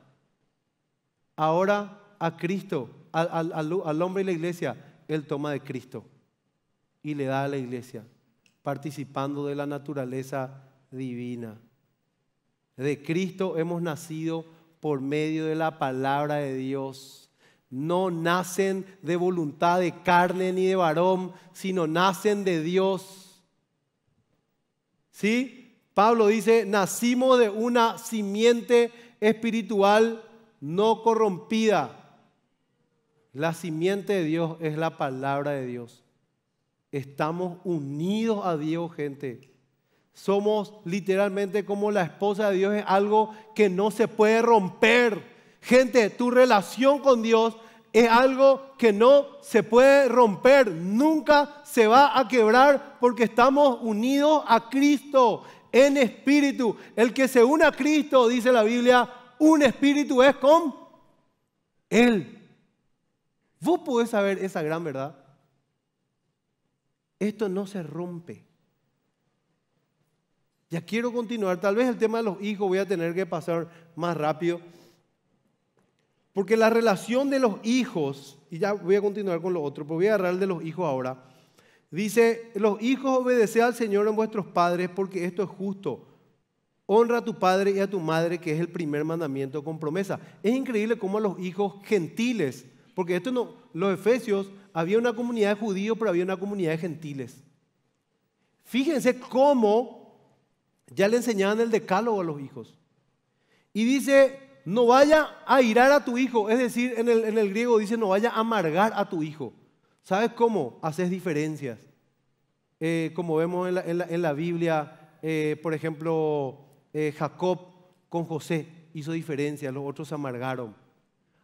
ahora a Cristo, al, hombre y la iglesia, Él toma de Cristo y le da a la iglesia, participando de la naturaleza divina. De Cristo hemos nacido por medio de la palabra de Dios. No nacen de voluntad de carne ni de varón, sino nacen de Dios. ¿Sí? Pablo dice, nacimos de una simiente espiritual no corrompida. La simiente de Dios es la palabra de Dios. Estamos unidos a Dios, gente. Somos literalmente como la esposa de Dios, es algo que no se puede romper. Gente, tu relación con Dios es algo que no se puede romper, nunca se va a quebrar porque estamos unidos a Cristo en espíritu. El que se une a Cristo, dice la Biblia, un espíritu es con Él. Vos podés saber esa gran verdad. Esto no se rompe. Ya quiero continuar. Tal vez el tema de los hijos voy a tener que pasar más rápido. Porque la relación de los hijos, y ya voy a continuar con lo otro, pero pues voy a agarrar el de los hijos ahora. Dice, los hijos obedece al Señor en vuestros padres porque esto es justo. Honra a tu padre y a tu madre, que es el primer mandamiento con promesa. Es increíble cómo a los hijos gentiles, porque esto no, los efesios, había una comunidad de judíos, pero había una comunidad de gentiles. Fíjense cómo ya le enseñaban el decálogo a los hijos. Y dice, no vaya a irar a tu hijo. Es decir, en el, griego dice, no vaya a amargar a tu hijo. ¿Sabes cómo? Haces diferencias. Eh, como vemos en la, Biblia, eh, por ejemplo, eh, Jacob con José hizo diferencia, los otros se amargaron.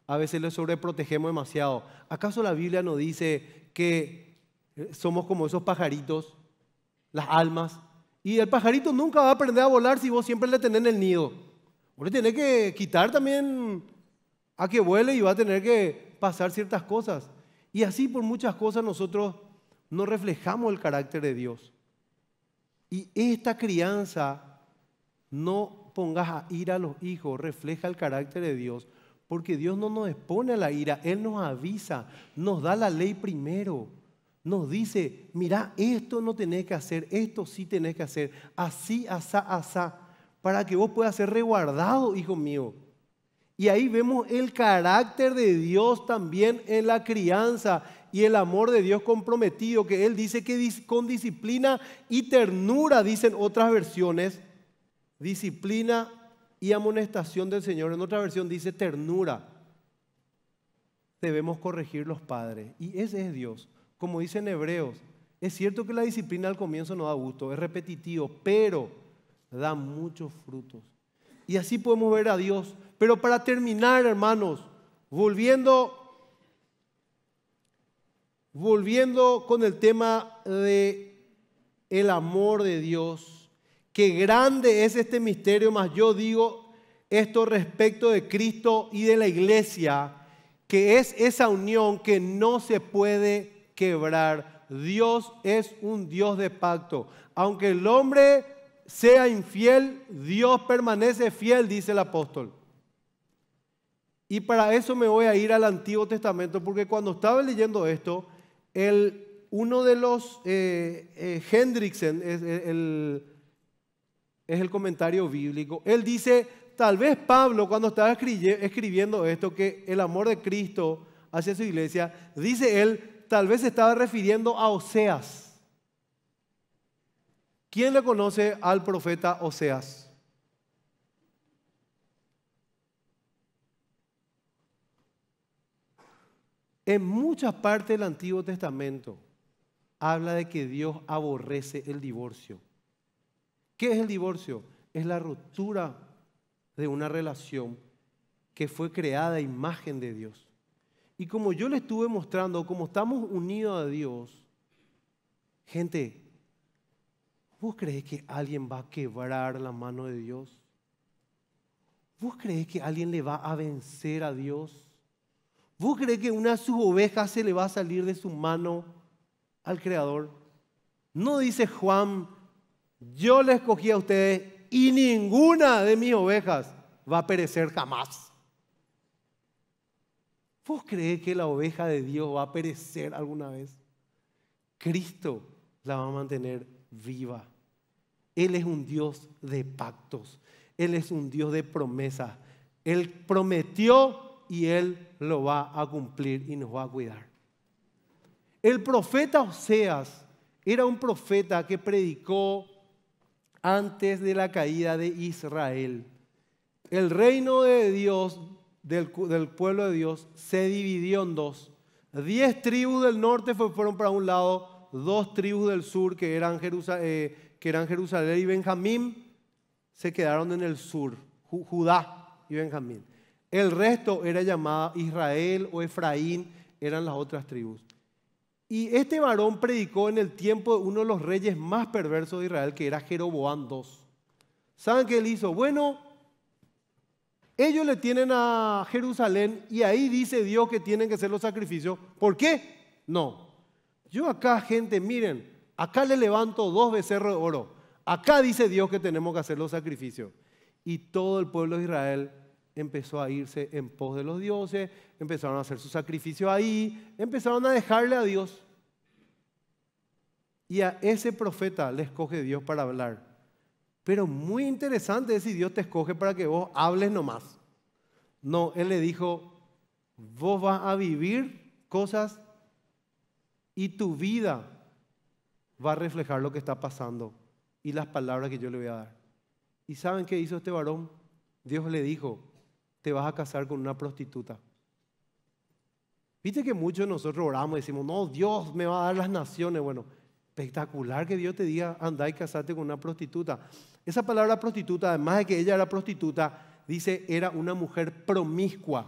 A veces le sobreprotegemos demasiado. ¿Acaso la Biblia nos dice que eh, somos como esos pajaritos, las almas? Y el pajarito nunca va a aprender a volar si vos siempre le tenés en el nido. Vos le tenés que quitar también a que vuele y va a tener que pasar ciertas cosas. Y así por muchas cosas nosotros no reflejamos el carácter de Dios. Y esta crianza no pongas a ira a los hijos, refleja el carácter de Dios, porque Dios no nos expone a la ira, Él nos avisa, nos da la ley primero, nos dice, mira, esto no tenés que hacer, esto sí tenés que hacer, así, asá, asá, para que vos puedas ser reguardado, hijo mío. Y ahí vemos el carácter de Dios también en la crianza y el amor de Dios comprometido, que Él dice que con disciplina y ternura, dicen otras versiones, disciplina y amonestación del Señor. En otra versión dice ternura. Debemos corregir los padres. Y ese es Dios. Como dicen hebreos, es cierto que la disciplina al comienzo no da gusto, es repetitivo, pero da muchos frutos. Y así podemos ver a Dios. Pero para terminar, hermanos, volviendo, volviendo con el tema de el amor de Dios qué grande es este misterio, más yo digo esto respecto de Cristo y de la iglesia, que es esa unión que no se puede quebrar. Dios es un Dios de pacto. Aunque el hombre sea infiel, Dios permanece fiel, dice el apóstol. Y para eso me voy a ir al Antiguo Testamento, porque cuando estaba leyendo esto, el, uno de los eh, eh, Hendrickson, el es el comentario bíblico. Él dice, tal vez Pablo cuando estaba escribiendo esto, que el amor de Cristo hacia su iglesia, dice él, tal vez estaba refiriendo a Oseas. ¿Quién le conoce al profeta Oseas? En muchas partes del Antiguo Testamento habla de que Dios aborrece el divorcio. ¿Qué es el divorcio? Es la ruptura de una relación que fue creada a imagen de Dios. Y como yo le estuve mostrando, como estamos unidos a Dios, gente, ¿vos crees que alguien va a quebrar la mano de Dios? ¿Vos crees que alguien le va a vencer a Dios? ¿Vos crees que una de sus ovejas se le va a salir de su mano al Creador? No dice Juan yo les escogí a ustedes y ninguna de mis ovejas va a perecer jamás. ¿Vos crees que la oveja de Dios va a perecer alguna vez? Cristo la va a mantener viva. Él es un Dios de pactos. Él es un Dios de promesas. Él prometió y Él lo va a cumplir y nos va a cuidar. El profeta Oseas era un profeta que predicó antes de la caída de Israel. El reino de Dios, del, pueblo de Dios, se dividió en dos. Diez tribus del norte fueron para un lado, dos tribus del sur, que eran, eh, Jerusalén y Benjamín, se quedaron en el sur, Judá y Benjamín. El resto era llamado Israel o Efraín, eran las otras tribus. Y este varón predicó en el tiempo de uno de los reyes más perversos de Israel, que era Jeroboam II. ¿Saben qué él hizo? Bueno, ellos le tienen a Jerusalén y ahí dice Dios que tienen que hacer los sacrificios. ¿Por qué? No. Yo acá, gente, miren, acá le levanto dos becerros de oro. Acá dice Dios que tenemos que hacer los sacrificios. Y todo el pueblo de Israel empezó a irse en pos de los dioses, empezaron a hacer su sacrificio ahí, empezaron a dejarle a Dios. Y a ese profeta le escoge Dios para hablar. Pero muy interesante es si Dios te escoge para que vos hables nomás. No, Él le dijo, vos vas a vivir cosas y tu vida va a reflejar lo que está pasando y las palabras que yo le voy a dar. ¿Y saben qué hizo este varón? Dios le dijo, te vas a casar con una prostituta. Viste que muchos de nosotros oramos y decimos, no, Dios me va a dar las naciones. Bueno, espectacular que Dios te diga, andá y casate con una prostituta. Esa palabra prostituta, además de que ella era prostituta, dice, era una mujer promiscua.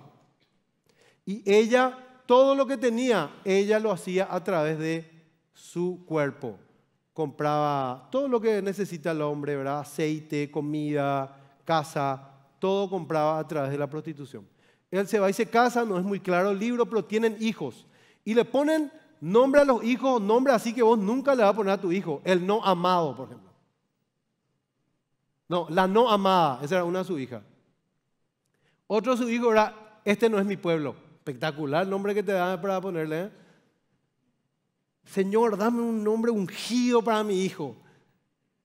Y ella, todo lo que tenía, ella lo hacía a través de su cuerpo. Compraba todo lo que necesita el hombre, ¿verdad? Aceite, comida, casa, todo compraba a través de la prostitución. Él se va y se casa, no es muy claro el libro, pero tienen hijos. Y le ponen nombre a los hijos, nombre así que vos nunca le vas a poner a tu hijo. El no amado, por ejemplo. No, la no amada, esa era una de sus hijas. Otro de sus hijos era, este no es mi pueblo. Espectacular el nombre que te da para ponerle. ¿eh? Señor, dame un nombre ungido para mi hijo.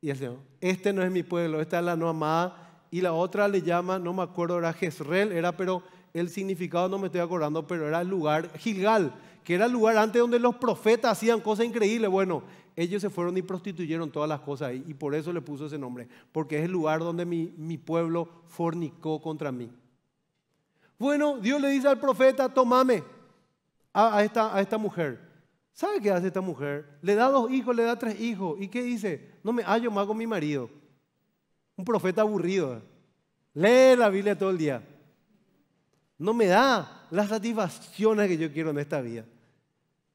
Y el Señor, este no es mi pueblo, esta es la no amada y la otra le llama, no me acuerdo, era Jezreel, era, pero el significado no me estoy acordando, pero era el lugar Gilgal, que era el lugar antes donde los profetas hacían cosas increíbles. Bueno, ellos se fueron y prostituyeron todas las cosas ahí, y por eso le puso ese nombre, porque es el lugar donde mi, pueblo fornicó contra mí. Bueno, Dios le dice al profeta, tomame a, esta, a esta mujer. ¿Sabe qué hace esta mujer? Le da dos hijos, le da tres hijos. ¿Y qué dice? No me hallo más con mi marido. Un profeta aburrido. Lee la Biblia todo el día. No me da las satisfacciones que yo quiero en esta vida.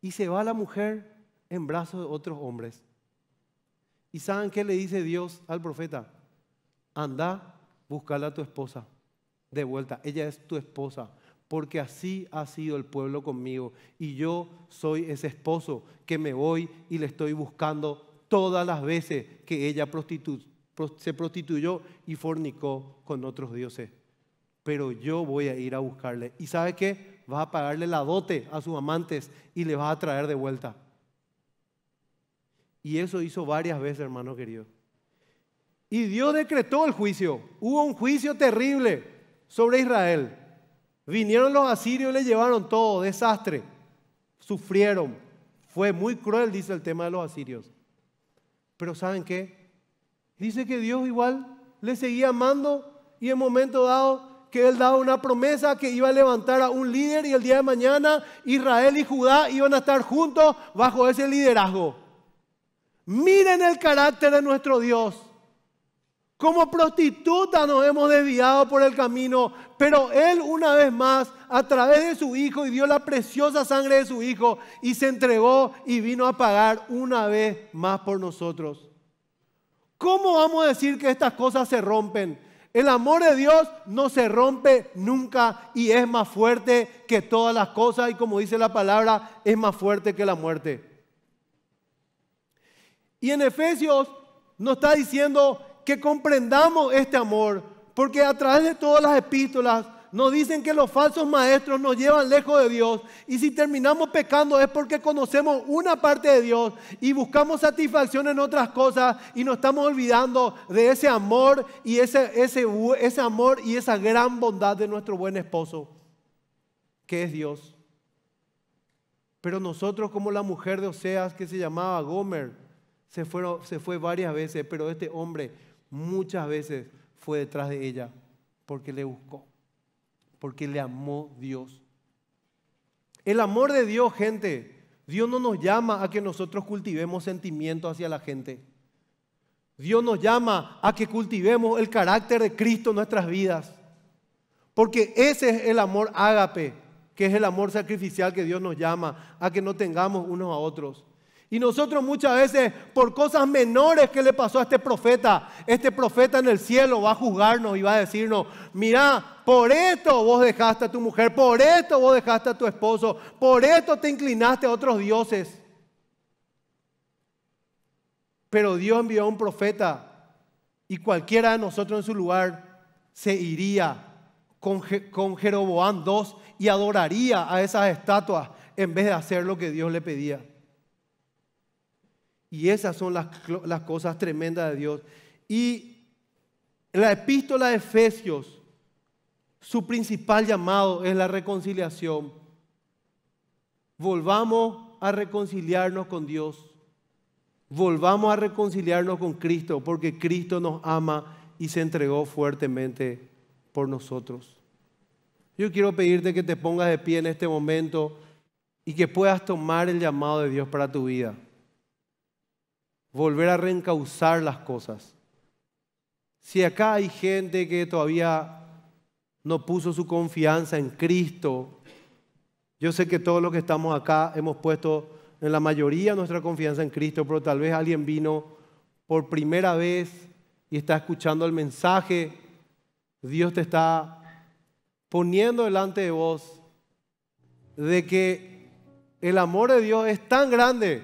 Y se va la mujer en brazos de otros hombres. ¿Y saben qué le dice Dios al profeta? Anda, búscala a tu esposa. De vuelta, ella es tu esposa porque así ha sido el pueblo conmigo. Y yo soy ese esposo que me voy y le estoy buscando todas las veces que ella prostituye se prostituyó y fornicó con otros dioses. Pero yo voy a ir a buscarle. ¿Y sabe qué? va a pagarle la dote a sus amantes y le vas a traer de vuelta. Y eso hizo varias veces, hermano querido. Y Dios decretó el juicio. Hubo un juicio terrible sobre Israel. Vinieron los asirios y le llevaron todo, desastre. Sufrieron. Fue muy cruel, dice el tema de los asirios. Pero ¿saben qué? Dice que Dios igual le seguía amando y en momento dado que él daba una promesa que iba a levantar a un líder y el día de mañana Israel y Judá iban a estar juntos bajo ese liderazgo. Miren el carácter de nuestro Dios. Como prostituta nos hemos desviado por el camino, pero Él una vez más, a través de su Hijo, y dio la preciosa sangre de su Hijo, y se entregó y vino a pagar una vez más por nosotros. ¿Cómo vamos a decir que estas cosas se rompen? El amor de Dios no se rompe nunca y es más fuerte que todas las cosas y como dice la palabra, es más fuerte que la muerte. Y en Efesios nos está diciendo que comprendamos este amor, porque a través de todas las epístolas nos dicen que los falsos maestros nos llevan lejos de Dios y si terminamos pecando es porque conocemos una parte de Dios y buscamos satisfacción en otras cosas y nos estamos olvidando de ese amor y ese, ese, ese amor y esa gran bondad de nuestro buen esposo, que es Dios. Pero nosotros como la mujer de Oseas que se llamaba Gomer, se, se fue varias veces, pero este hombre muchas veces fue detrás de ella porque le buscó. Porque le amó Dios. El amor de Dios, gente. Dios no nos llama a que nosotros cultivemos sentimientos hacia la gente. Dios nos llama a que cultivemos el carácter de Cristo en nuestras vidas. Porque ese es el amor ágape, que es el amor sacrificial que Dios nos llama, a que no tengamos unos a otros. Y nosotros muchas veces, por cosas menores que le pasó a este profeta, este profeta en el cielo va a juzgarnos y va a decirnos, mira, por esto vos dejaste a tu mujer, por esto vos dejaste a tu esposo, por esto te inclinaste a otros dioses. Pero Dios envió a un profeta y cualquiera de nosotros en su lugar se iría con, Jeroboam II y adoraría a esas estatuas en vez de hacer lo que Dios le pedía. Y esas son las, cosas tremendas de Dios. Y en la epístola de Efesios, su principal llamado es la reconciliación. Volvamos a reconciliarnos con Dios. Volvamos a reconciliarnos con Cristo, porque Cristo nos ama y se entregó fuertemente por nosotros. Yo quiero pedirte que te pongas de pie en este momento y que puedas tomar el llamado de Dios para tu vida volver a reencauzar las cosas. Si acá hay gente que todavía no puso su confianza en Cristo, yo sé que todos los que estamos acá hemos puesto en la mayoría nuestra confianza en Cristo, pero tal vez alguien vino por primera vez y está escuchando el mensaje, Dios te está poniendo delante de vos de que el amor de Dios es tan grande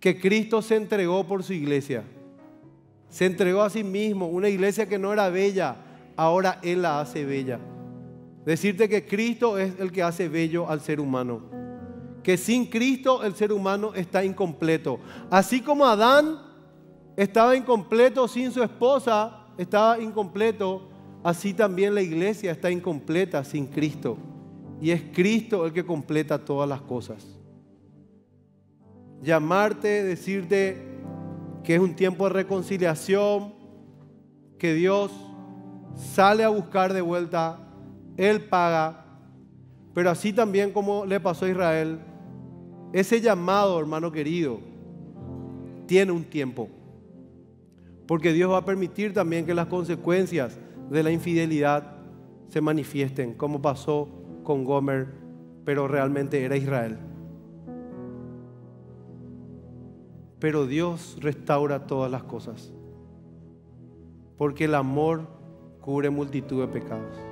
que Cristo se entregó por su iglesia. Se entregó a sí mismo, una iglesia que no era bella, ahora Él la hace bella. Decirte que Cristo es el que hace bello al ser humano. Que sin Cristo el ser humano está incompleto. Así como Adán estaba incompleto sin su esposa, estaba incompleto, así también la iglesia está incompleta sin Cristo. Y es Cristo el que completa todas las cosas llamarte, decirte que es un tiempo de reconciliación, que Dios sale a buscar de vuelta, Él paga, pero así también como le pasó a Israel, ese llamado, hermano querido, tiene un tiempo, porque Dios va a permitir también que las consecuencias de la infidelidad se manifiesten, como pasó con Gomer, pero realmente era Israel. pero Dios restaura todas las cosas, porque el amor cubre multitud de pecados.